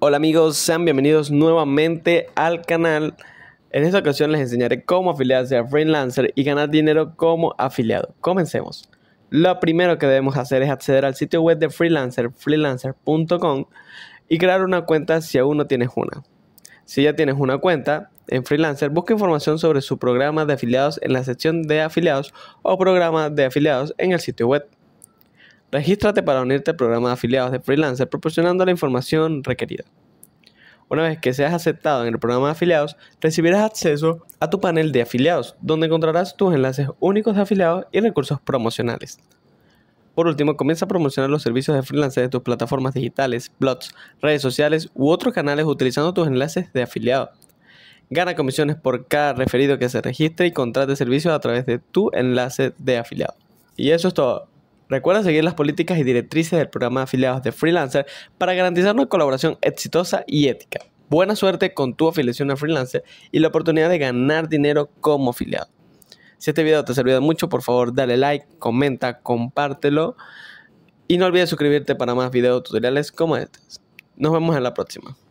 Hola amigos, sean bienvenidos nuevamente al canal. En esta ocasión les enseñaré cómo afiliarse a Freelancer y ganar dinero como afiliado. Comencemos. Lo primero que debemos hacer es acceder al sitio web de Freelancer, freelancer.com, y crear una cuenta si aún no tienes una. Si ya tienes una cuenta en Freelancer, busca información sobre su programa de afiliados en la sección de afiliados o programa de afiliados en el sitio web. Regístrate para unirte al programa de afiliados de Freelancer proporcionando la información requerida. Una vez que seas aceptado en el programa de afiliados, recibirás acceso a tu panel de afiliados, donde encontrarás tus enlaces únicos de afiliados y recursos promocionales. Por último, comienza a promocionar los servicios de freelancer de tus plataformas digitales, blogs, redes sociales u otros canales utilizando tus enlaces de afiliado. Gana comisiones por cada referido que se registre y contrate servicios a través de tu enlace de afiliado. Y eso es todo. Recuerda seguir las políticas y directrices del programa de afiliados de Freelancer para garantizar una colaboración exitosa y ética. Buena suerte con tu afiliación a Freelancer y la oportunidad de ganar dinero como afiliado. Si este video te ha servido mucho, por favor dale like, comenta, compártelo y no olvides suscribirte para más videos tutoriales como este. Nos vemos en la próxima.